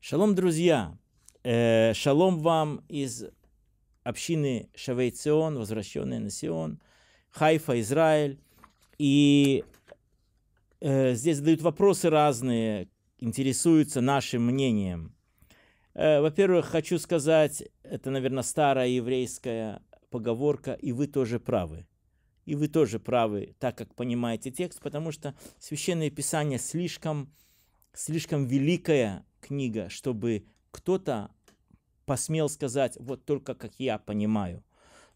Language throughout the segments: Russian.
Шалом, друзья! Э, шалом вам из общины Шавейцион, возвращенная на Сион, Хайфа, Израиль. И э, здесь задают вопросы разные, интересуются нашим мнением. Э, во-первых, хочу сказать, это, наверное, старая еврейская поговорка, и вы тоже правы. И вы тоже правы, так как понимаете текст, потому что Священное Писание слишком, слишком великое книга, чтобы кто-то посмел сказать, вот только как я понимаю.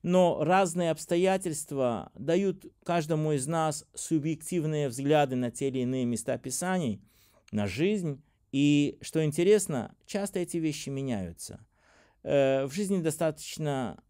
Но разные обстоятельства дают каждому из нас субъективные взгляды на те или иные места Писаний, на жизнь. И, что интересно, часто эти вещи меняются. Э, в жизни достаточно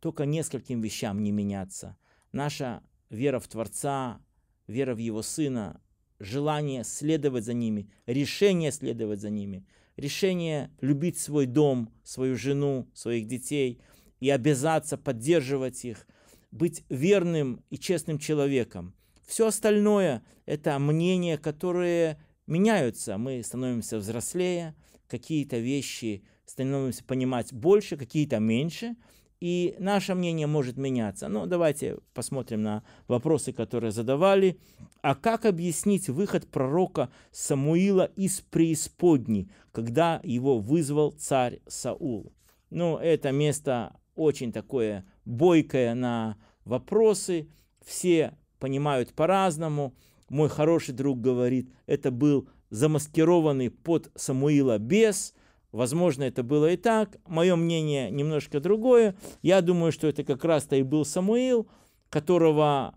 только нескольким вещам не меняться. Наша вера в Творца, вера в Его Сына, желание следовать за ними, решение следовать за ними, решение любить свой дом, свою жену, своих детей и обязаться поддерживать их, быть верным и честным человеком. Все остальное – это мнения, которые меняются. Мы становимся взрослее, какие-то вещи становимся понимать больше, какие-то меньше – и наше мнение может меняться. Но давайте посмотрим на вопросы, которые задавали. А как объяснить выход пророка Самуила из преисподней, когда его вызвал царь Саул? Ну, это место очень такое бойкое на вопросы. Все понимают по-разному. Мой хороший друг говорит, это был замаскированный под Самуила бес – Возможно, это было и так. Мое мнение немножко другое. Я думаю, что это как раз-то и был Самуил, которого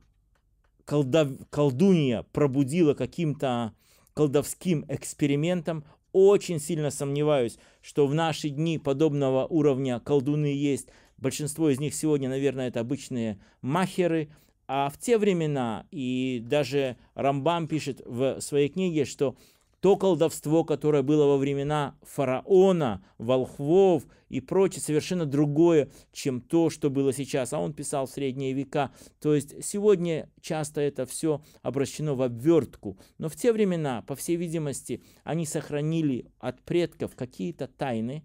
колдов... колдунья пробудила каким-то колдовским экспериментом. Очень сильно сомневаюсь, что в наши дни подобного уровня колдуны есть. Большинство из них сегодня, наверное, это обычные махеры. А в те времена, и даже Рамбам пишет в своей книге, что то колдовство, которое было во времена фараона, волхвов и прочее, совершенно другое, чем то, что было сейчас. А он писал в средние века. То есть сегодня часто это все обращено в обвертку. Но в те времена, по всей видимости, они сохранили от предков какие-то тайны,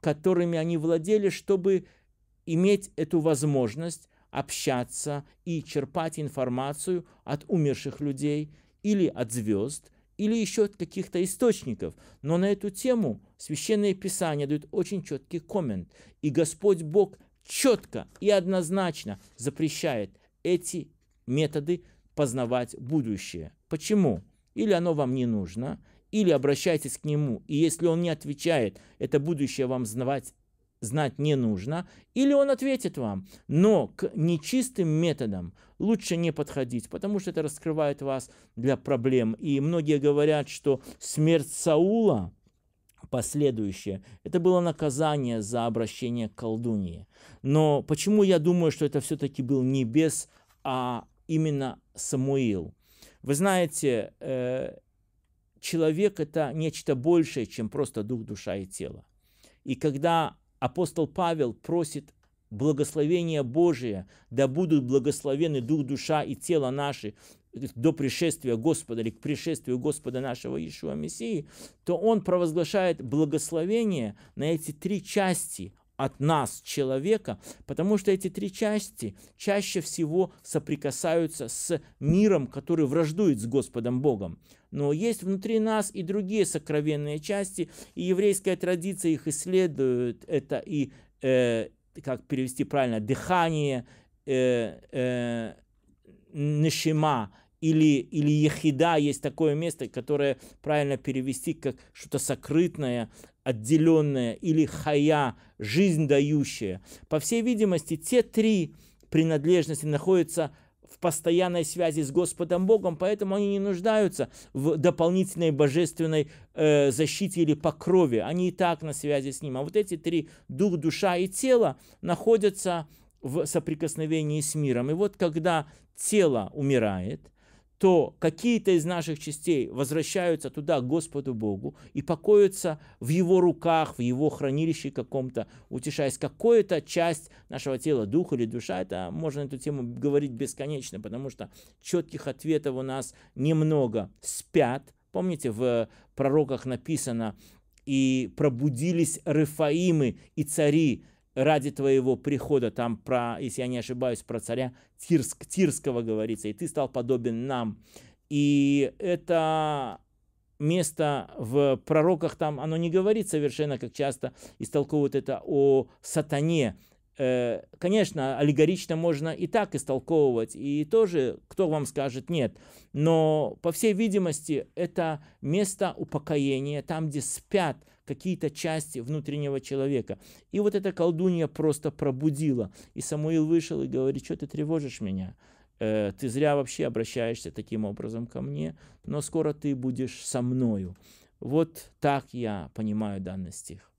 которыми они владели, чтобы иметь эту возможность общаться и черпать информацию от умерших людей или от звезд – или еще от каких-то источников. Но на эту тему Священное Писание дает очень четкий коммент. И Господь Бог четко и однозначно запрещает эти методы познавать будущее. Почему? Или оно вам не нужно, или обращайтесь к нему, и если он не отвечает, это будущее вам знавать знать не нужно, или он ответит вам. Но к нечистым методам лучше не подходить, потому что это раскрывает вас для проблем. И многие говорят, что смерть Саула последующее, это было наказание за обращение к колдуньи. Но почему я думаю, что это все-таки был не бес, а именно Самуил? Вы знаете, э, человек – это нечто большее, чем просто дух, душа и тело. И когда апостол Павел просит благословения Божия, да будут благословены дух, душа и тело наши до пришествия Господа или к пришествию Господа нашего Иешуа Мессии, то он провозглашает благословение на эти три части от нас, человека, потому что эти три части чаще всего соприкасаются с миром, который враждует с Господом Богом. Но есть внутри нас и другие сокровенные части, и еврейская традиция их исследует. Это и, э, как перевести правильно, дыхание, э, э, нешима, или, или ехида, есть такое место, которое правильно перевести как что-то сокрытное, отделенная, или хая, жизнь дающая. По всей видимости, те три принадлежности находятся в постоянной связи с Господом Богом, поэтому они не нуждаются в дополнительной божественной э, защите или покрове. Они и так на связи с Ним. А вот эти три дух, душа и тело находятся в соприкосновении с миром. И вот когда тело умирает, то какие-то из наших частей возвращаются туда, к Господу Богу, и покоятся в Его руках, в Его хранилище каком-то, утешаясь. Какая-то часть нашего тела, дух или душа, это можно эту тему говорить бесконечно, потому что четких ответов у нас немного. Спят, помните, в пророках написано, и пробудились Рефаимы и цари, ради твоего прихода, там про, если я не ошибаюсь, про царя Тирск, Тирского говорится, и ты стал подобен нам. И это место в пророках, там оно не говорит совершенно, как часто истолковывают это, о сатане, Э, конечно, аллегорично можно и так истолковывать, и тоже кто вам скажет нет. Но, по всей видимости, это место упокоения, там, где спят какие-то части внутреннего человека. И вот эта колдунья просто пробудила. И Самуил вышел и говорит, что ты тревожишь меня? Э, ты зря вообще обращаешься таким образом ко мне, но скоро ты будешь со мною. Вот так я понимаю данный стих.